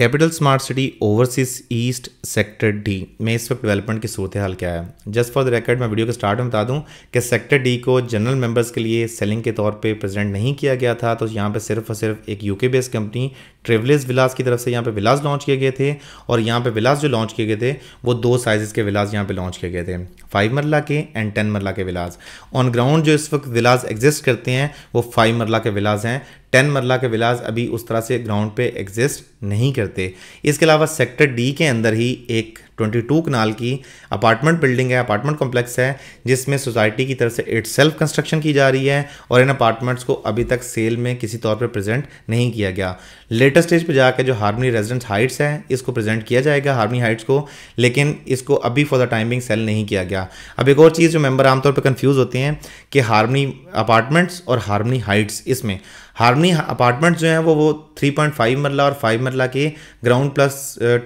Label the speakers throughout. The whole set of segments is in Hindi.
Speaker 1: capital smart city overseas east sector D में इस वक्त डेवलपमेंट की सूरत हाल क्या है जस्ट फॉर द रिकॉर्ड मैं वीडियो के स्टार्ट में बता दूं कि सेक्टर डी को जनरल मेंबर्स के लिए सेलिंग के तौर पे प्रेजेंट नहीं किया गया था तो यहाँ पे सिर्फ और सिर्फ एक UK based company travellers villas की तरफ से यहाँ पे विलास लॉन्च किए गए थे और यहाँ पे विलास जो लॉन्च किए गए थे वो दो साइजेस के विलास यहाँ पे लॉन्च किए गए थे फाइव मरला के एंड टेन मरला के विलास ऑन ग्राउंड जो इस वक्त विलास एग्जिस्ट करते हैं वो फाइव मरला के विलास हैं टेन मरला के विलाज अभी उस तरह से ग्राउंड पे एग्जिस्ट नहीं करते इसके अलावा सेक्टर डी के अंदर ही एक 22 कनाल की अपार्टमेंट बिल्डिंग है अपार्टमेंट कॉम्प्लेक्स है जिसमें सोसाइटी की तरफ से इट सेल्फ कंस्ट्रक्शन की जा रही है और इन अपार्टमेंट्स को अभी तक सेल में किसी तौर पर प्रेजेंट नहीं किया गया लेटेस्ट स्टेज पर जाकर जो हार्मनी रेजिडेंस हाइट्स है इसको प्रेजेंट किया जाएगा हार्मनी हाइट्स को लेकिन इसको अभी फॉर द टाइमिंग सेल नहीं किया गया अब एक और चीज़ जो मेम्बर आमतौर पर कन्फ्यूज़ होते हैं कि हार्मनी अपार्टमेंट्स और हार्मनी हाइट्स इसमें हारनी अपार्टमेंट जो हैं वो वो थ्री पॉइंट फाइव मरला और फाइव मरला के ग्राउंड प्लस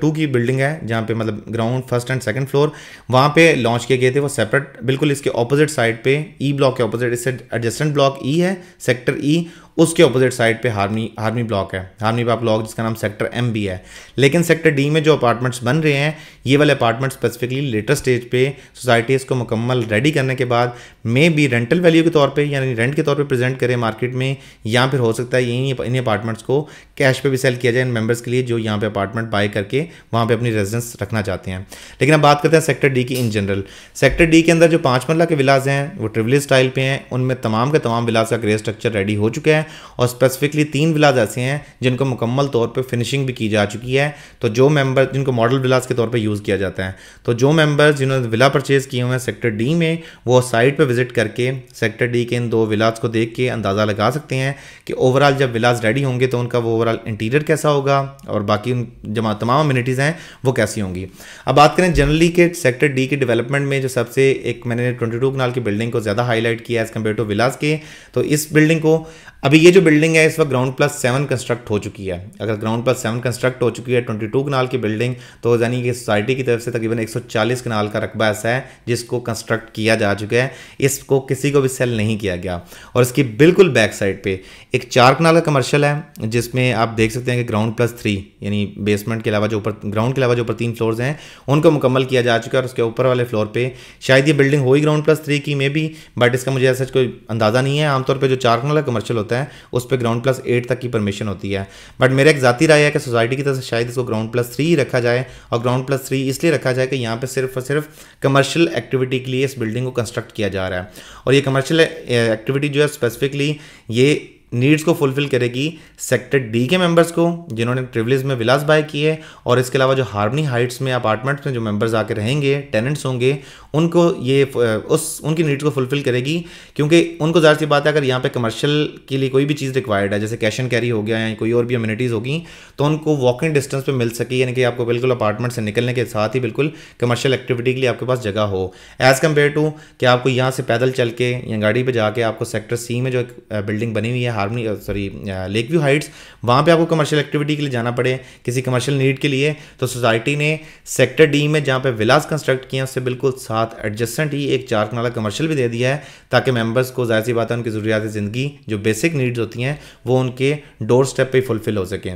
Speaker 1: टू की बिल्डिंग uh, है जहाँ पे मतलब ground first and second floor वहाँ पे लॉन्च किए गए थे वो सेपरेट बिल्कुल इसके ऑपोजिट साइड पे ई e ब्लॉक के ऑपोजिट इससे एडजस्टेंट ब्लॉक ई है सेक्टर ई e, उसके ऑपोजिट साइड पे हार्मी हार्मी ब्लॉक है हार्मी बाप ब्लॉक जिसका नाम सेक्टर एम भी है लेकिन सेक्टर डी में जो अपार्टमेंट्स बन रहे हैं ये वाले अपार्टमेंट स्पेसिफिकली लेटर स्टेज पे सोसाइटीज़ को मुकम्मल रेडी करने के बाद मे भी रेंटल वैल्यू के तौर पर यानी रेंट के तौर पर प्रेजेंट करें मार्केट में या फिर हो सकता है यहीं इन अपार्टमेंट्स को कैश पे भी सेल किया जाए इन मेंबर्स के लिए जो यहाँ पे अपार्टमेंट बाय करके वहाँ पे अपनी रेजिडेंस रखना चाहते हैं लेकिन अब बात करते हैं सेक्टर डी की इन जनरल सेक्टर डी के अंदर जो पाँच मरला के विलाज हैं वो ट्रिवली स्टाइल पे हैं उनमें तमाम के तमाम विलाज का ग्रे स्ट्रक्चर रेडी हो चुका है और स्पेसिफिकली तीन विलाज ऐसे हैं जिनको मुकम्मल तौर पर फिनिशिंग भी की जा चुकी है तो जो मेम्बर जिनको मॉडल विलाज के तौर पर यूज़ किया जाता है तो जो मेम्बर्स जिन्होंने विला परचेज़ किए हुए हैं सेक्टर डी में वो साइट पर विजिट करके सेक्टर डी के इन दो विलाज को देख के अंदाज़ा लगा सकते हैं कि ओवरऑल जब विलाज रेडी होंगे तो उनका वो ओवरऑल इंटीरियर कैसा होगा और बाकी उन जमा तमाम अम्यूनिटीज़ हैं वो कैसी होंगी अब बात करें जनरली के सेक्टर डी के डेवलपमेंट में जो सबसे एक मैंने ट्वेंटी टू कनाल की बिल्डिंग को ज़्यादा हाईलाइट किया एज़ कम्पेयर टू विलास के तो इस बिल्डिंग को अभी ये जो बिल्डिंग है इस वक्त ग्राउंड प्लस सेवन कंस्ट्रक्ट हो चुकी है अगर ग्राउंड प्लस सेवन कंस्ट्रक्ट हो चुकी है ट्वेंटी टू कनाल की बिल्डिंग तो यानी कि सोसाइटी की तरफ से तकरीबन एक सौ चालीस कनाल का रकबा ऐसा है जिसको कंस्ट्रक्ट किया जा चुका है इसको किसी को भी सेल नहीं किया गया और इसकी बिल्कुल बैक साइड पर एक चार कनाल का कमर्शल है जिसमें आप देख सकते हैं कि ग्राउंड प्लस थ्री यानी बेसमेंट के अलावा जो ऊपर ग्राउंड के अलावा जो ऊपर तीन फ्लोर्स हैं उनको मुकम्मल किया जा चुका है और उसके ऊपर वाले फ्लोर पर शायद ये बिल्डिंग हो ही ग्राउंड प्लस थ्री की मे बी बट इसका मुझे ऐसा कोई अंदाज़ा नहीं है आमतौर पर जो चार कनाल का कमर्शल होता है होता है उस पर ग्राउंड प्लस एट तक की परमिशन होती है बट मेरा एक ज़ाती राय है कि सोसाइटी की तरफ से शायद इसको ग्राउंड प्लस थ्री ही रखा जाए और ग्राउंड प्लस थ्री इसलिए रखा जाए कि यहाँ पर सिर्फ और सिर्फ कमर्शियल एक्टिविटी के लिए इस बिल्डिंग को कंस्ट्रक्ट किया जा रहा है और ये कमर्शियल एक्टिविटी जो है स्पेसिफिकली ये नीड्स को फुलफिल करेगी सेक्टर डी के मेंबर्स को जिन्होंने प्रिविलेज में विलास बाय किए और इसके अलावा जो हार्मनी हाइट्स में अपार्टमेंट्स में जो मेंबर्स आके रहेंगे टेनेंट्स होंगे उनको ये उस उनकी नीड्स को फुलफिल करेगी क्योंकि उनको ज़ाहिर सी बात है अगर यहाँ पे कमर्शियल के लिए कोई भी चीज़ रिक्वायर्ड है जैसे कैश एंड कैरी हो गया या कोई और भी अम्यूनिटीज़ होगी तो उनको वॉकिंग डिस्टेंस पर मिल सके यानी कि आपको बिल्कुल अपार्टमेंट से निकलने के साथ ही बिल्कुल कमर्शियल एक्टिविटी के लिए आपके पास जगह हो एज़ कम्पेयर टू कि आपको यहाँ से पैदल चल के या गाड़ी पर जाके आपको सेक्टर सी में जो बिल्डिंग बनी हुई है harmony sorry lake view heights वहाँ पे आपको कमर्शियल एक्टिविटी के लिए जाना पड़े किसी कमर्शियल नीड के लिए तो सोसाइटी ने सेक्टर डी में जहाँ पे विलास कंस्ट्रक्ट किए उससे बिल्कुल साथ एडजस्टेंट ही एक चार कनाला कमर्शियल भी दे दिया है ताकि मेम्बर्स को जाहिर सी बात है उनकी जरूरिया ज़िंदगी जो बेसिक नीड्स होती हैं वो उनके डोर स्टेप पर फुलफिल हो सकें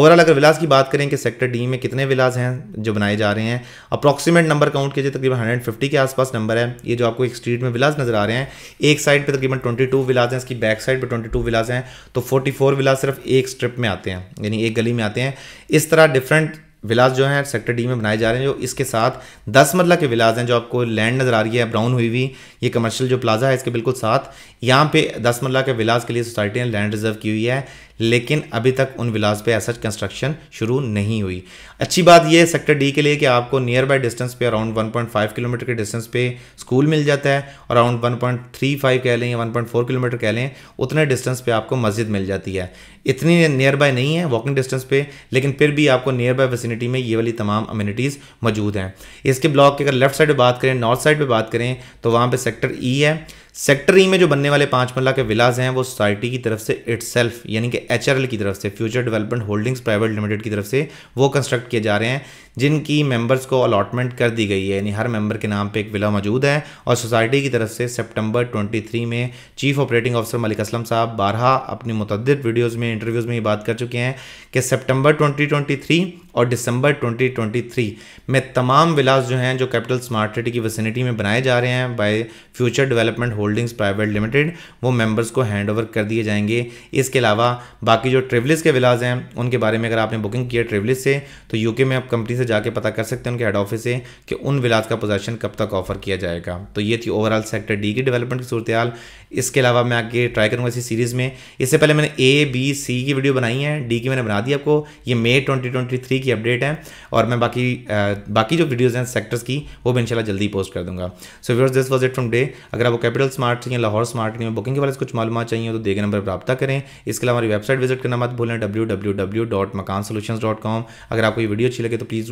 Speaker 1: ओवरऑल अगर विलास की बात करें कि सेक्टर डी में कितने विलास हैं जो बनाए जा रहे हैं अप्रॉक्सीमेट नंबर काउंट कीजिए तकरीबन हंड्रेड के आसपास नंबर है ये जो आपको एक स्ट्रीट में विलास नजर आ रहे हैं एक साइड पर तकरीबन ट्वेंटी विलास हैं इसकी बैक साइड पर ट्वेंटी टू हैं हैं तो 44 विलास सिर्फ एक स्ट्रिप में आते हैं यानी एक गली में आते हैं इस तरह डिफरेंट विलास जो हैं सेक्टर डी में बनाए जा रहे हैं जो इसके साथ दस मरला के विलास हैं जो आपको लैंड नज़र आ रही है ब्राउन हुई हुई ये कमर्शियल जो प्लाजा है इसके बिल्कुल साथ यहाँ पे दस मरला के विलास के लिए सोसाइटी ने लैंड रिजर्व की हुई है लेकिन अभी तक उन विलास पे ऐसा कंस्ट्रक्शन शुरू नहीं हुई अच्छी बात यह सेक्टर डी के लिए कि आपको नियर बाय डिस्टेंस पे अराउंड 1.5 किलोमीटर के डिस्टेंस पे स्कूल मिल जाता है अराउंड 1.35 कह लें या 1.4 किलोमीटर कह लें उतने डिस्टेंस पे आपको मस्जिद मिल जाती है इतनी नियर बाय नहीं है वॉकिंग डिस्टेंस पे लेकिन फिर भी आपको नियर बाय वेसिनिटी में ये वाली तमाम अम्यूनिटीज़ मौजूद हैं इसके ब्लॉक की अगर लेफ्ट साइड पर बात करें नॉर्थ साइड पर बात करें तो वहाँ पर सेक्टर ई है सेक्टर ई e में जो बनने वाले पाँच मल्ला के विलाज हैं वो सोसाइटी की तरफ से इट्स यानी कि एच की तरफ से future development holdings private limited की तरफ से वो कंस्ट्रक्ट किए जा रहे हैं जिनकी मेंबर्स को अलॉटमेंट कर दी गई है यानी हर मेंबर के नाम पे एक विला मौजूद है और सोसाइटी की तरफ से सितंबर 23 में chief operating officer Malik Aslam साहब बारह अपनी मुतद वीडियोज़ में इंटरव्यूज़ में ये बात कर चुके हैं कि सेप्टेम्बर ट्वेंटी और दिसंबर 2023 में तमाम विलास जो हैं जो कैपिटल स्मार्ट सिटी की वसिनिटी में बनाए जा रहे हैं by future development holdings private limited वो मेंबर्स को हैंड ओवर कर दिए जाएंगे इसके अलावा बाकी जो ट्रेवलिस के विलास हैं उनके बारे में अगर आपने बुकिंग किया ट्रेवलिस से तो यूके में आप कंपनी से जाके पता कर सकते हैं उनके हेड ऑफिस से कि उन विलास का पोजेशन कब तक ऑफर किया जाएगा तो ये थी ओवरऑल सेक्टर डी की डेवलपमेंट की सूरत इसके अलावा मैं आगे ट्राई करूँगा इसी सीरीज़ में इससे पहले मैंने ए बी सी की वीडियो बनाई है डी की मैंने बना दी आपको ये मे ट्वेंटी की अपडेट है और मैं बाकी आ, बाकी जो वीडियोज़ हैं सेक्टर्स की वो भी इनशाला जल्दी पोस्ट कर दूँगा so viewers this was it from D अगर आपको कैपिटल स्मार्ट चाहिए लाहौर स्मार्ट नहीं बुकिंग के बारे में कुछ मालूम चाहिए तो देखे नंबर पर रब्ता करें इसके अलावा हमारी वेबसाइट विजिट करना मत भूलें W W W dot Makaan solution dot com अगर आपको ये वीडियो अच्छी लगे तो प्लीज़